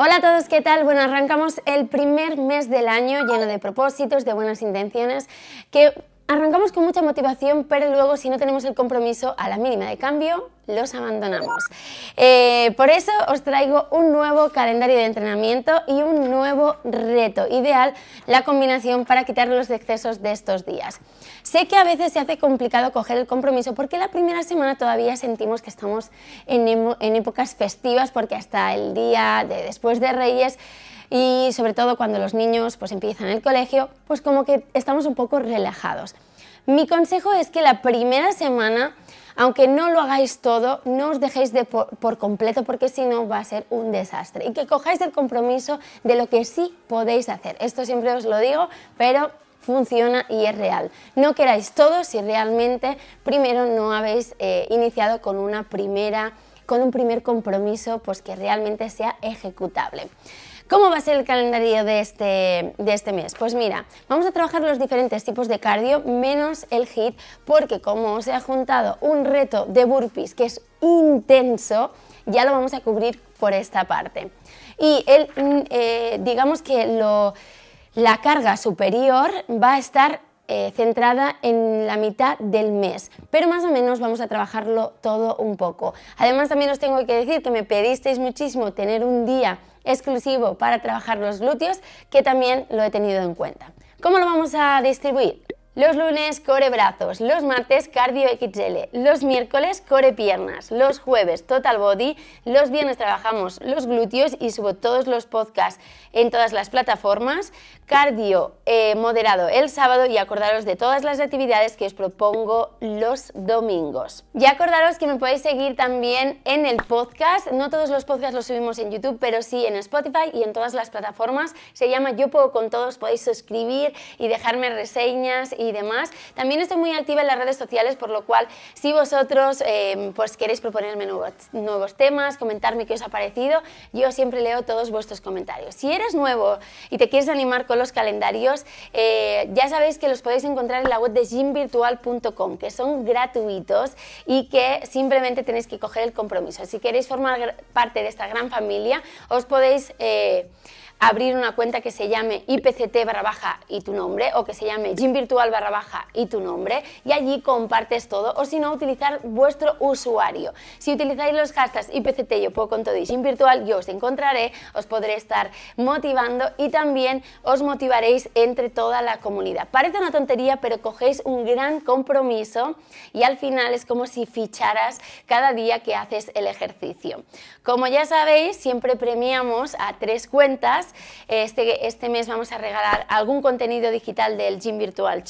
Hola a todos, ¿qué tal? Bueno, arrancamos el primer mes del año lleno de propósitos, de buenas intenciones, que Arrancamos con mucha motivación, pero luego si no tenemos el compromiso a la mínima de cambio, los abandonamos. Eh, por eso os traigo un nuevo calendario de entrenamiento y un nuevo reto. Ideal la combinación para quitar los excesos de estos días. Sé que a veces se hace complicado coger el compromiso porque la primera semana todavía sentimos que estamos en, épocas festivas porque hasta el día de después de Reyes y sobre todo cuando los niños pues empiezan el colegio, pues como que estamos un poco relajados. Mi consejo es que la primera semana, aunque no lo hagáis todo, no os dejéis de por, completo porque si no va a ser un desastre y que cojáis el compromiso de lo que sí podéis hacer. Esto siempre os lo digo, pero funciona y es real. No queráis todo si realmente primero no habéis eh, iniciado con una primera con un primer compromiso pues que realmente sea ejecutable. ¿Cómo va a ser el calendario de este, de este mes? Pues mira, vamos a trabajar los diferentes tipos de cardio menos el HIIT porque como os he juntado un reto de burpees que es intenso, ya lo vamos a cubrir por esta parte. Y el, eh, digamos que la carga superior va a estar eh, centrada en la mitad del mes, pero más o menos vamos a trabajarlo todo un poco. Además también os tengo que decir que me pedisteis muchísimo tener un día exclusivo para trabajar los glúteos que también lo he tenido en cuenta. ¿Cómo lo vamos a distribuir? Los lunes, core brazos. Los martes, cardio XL. Los miércoles, core piernas. Los jueves, total body. Los viernes trabajamos los glúteos y subo todos los podcasts en todas las plataformas. Cardio eh, moderado el sábado y acordaros de todas las actividades que os propongo los domingos. Y acordaros que me podéis seguir también en el podcast. No todos los podcasts los subimos en YouTube, pero sí en Spotify y en todas las plataformas. Se llama Yo Puedo con Todos. Podéis suscribir y dejarme reseñas y y demás. También estoy muy activa en las redes sociales, por lo cual si vosotros eh, pues queréis proponerme nuevos, temas, comentarme qué os ha parecido, yo siempre leo todos vuestros comentarios. Si eres nuevo y te quieres animar con los calendarios, eh, ya sabéis que los podéis encontrar en la web de gymvirtual.com, que son gratuitos y que simplemente tenéis que coger el compromiso. Si queréis formar parte de esta gran familia, os podéis... Eh, abrir una cuenta que se llame IPCT barra baja y tu nombre o que se llame gymvirtual.com barra baja y tu nombre y allí compartes todo o si no utilizar vuestro usuario. Si utilizáis los hashtags IPCT yo puedo con todo y sin virtual yo os encontraré, os podré estar motivando y también os motivaréis entre toda la comunidad. Parece una tontería pero cogéis un gran compromiso y al final es como si ficharas cada día que haces el ejercicio. Como ya sabéis siempre premiamos a tres cuentas. Este, este mes vamos a regalar algún contenido digital del Gym Virtual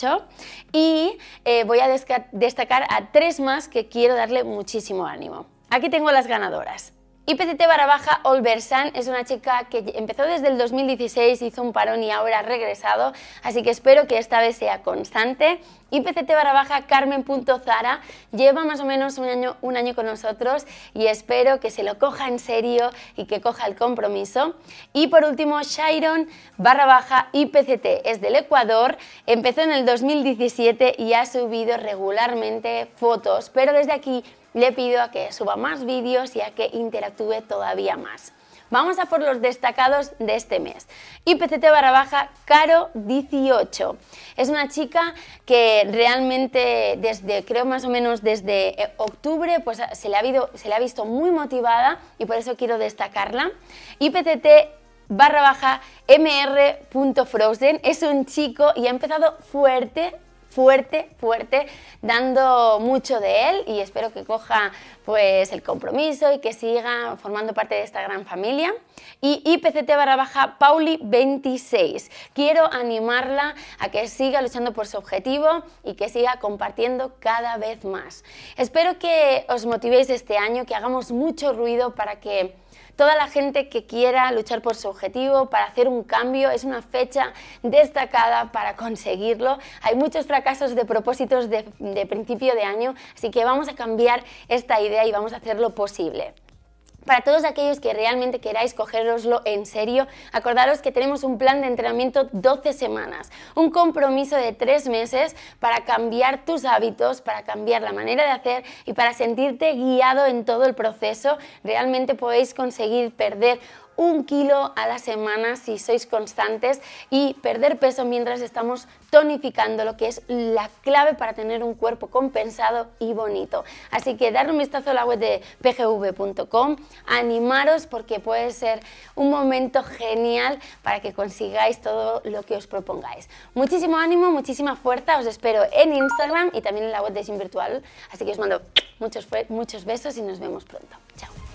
y eh, voy a destacar a tres más que quiero darle muchísimo ánimo. Aquí tengo las ganadoras. Y barra baja Olversan es una chica que empezó desde el 2016, hizo un parón y ahora ha regresado, así que espero que esta vez sea constante. Y barra baja Carmen.zara lleva más o menos un año, un año con nosotros y espero que se lo coja en serio y que coja el compromiso. Y por último, Shiron barra baja IPCT es del Ecuador, empezó en el 2017 y ha subido regularmente fotos, pero desde aquí le pido a que suba más vídeos y a que interactúe todavía más. Vamos a por los destacados de este mes. IPCT barra baja Caro 18. Es una chica que realmente desde, creo más o menos desde eh, octubre, pues se le ha, se le ha visto muy motivada y por eso quiero destacarla. IPCT barra baja mr.frozen es un chico y ha empezado fuerte fuerte, fuerte, dando mucho de él y espero que coja pues el compromiso y que siga formando parte de esta gran familia. Y IPCT barra baja Pauli26. Quiero animarla a que siga luchando por su objetivo y que siga compartiendo cada vez más. Espero que os motivéis este año, que hagamos mucho ruido para que toda la gente que quiera luchar por su objetivo, para hacer un cambio, es una fecha destacada para conseguirlo. Hay muchos fracasos de propósitos de principio de año, así que vamos a cambiar esta idea y vamos a hacer lo posible. Para todos aquellos que realmente queráis cogeroslo en serio, acordaros que tenemos un plan de entrenamiento 12 semanas, un compromiso de 3 meses para cambiar tus hábitos, para cambiar la manera de hacer y para sentirte guiado en todo el proceso. Realmente podéis conseguir perder un kilo a la semana si sois constantes y perder peso mientras estamos tonificando, lo que es la clave para tener un cuerpo compensado y bonito. Así que dar un vistazo a la web de pgv.com, animaros porque puede ser un momento genial para que consigáis todo lo que os propongáis. Muchísimo ánimo, muchísima fuerza, os espero en Instagram y también en la web de sin Virtual. Así que os mando muchos, muchos besos y nos vemos pronto. Chao.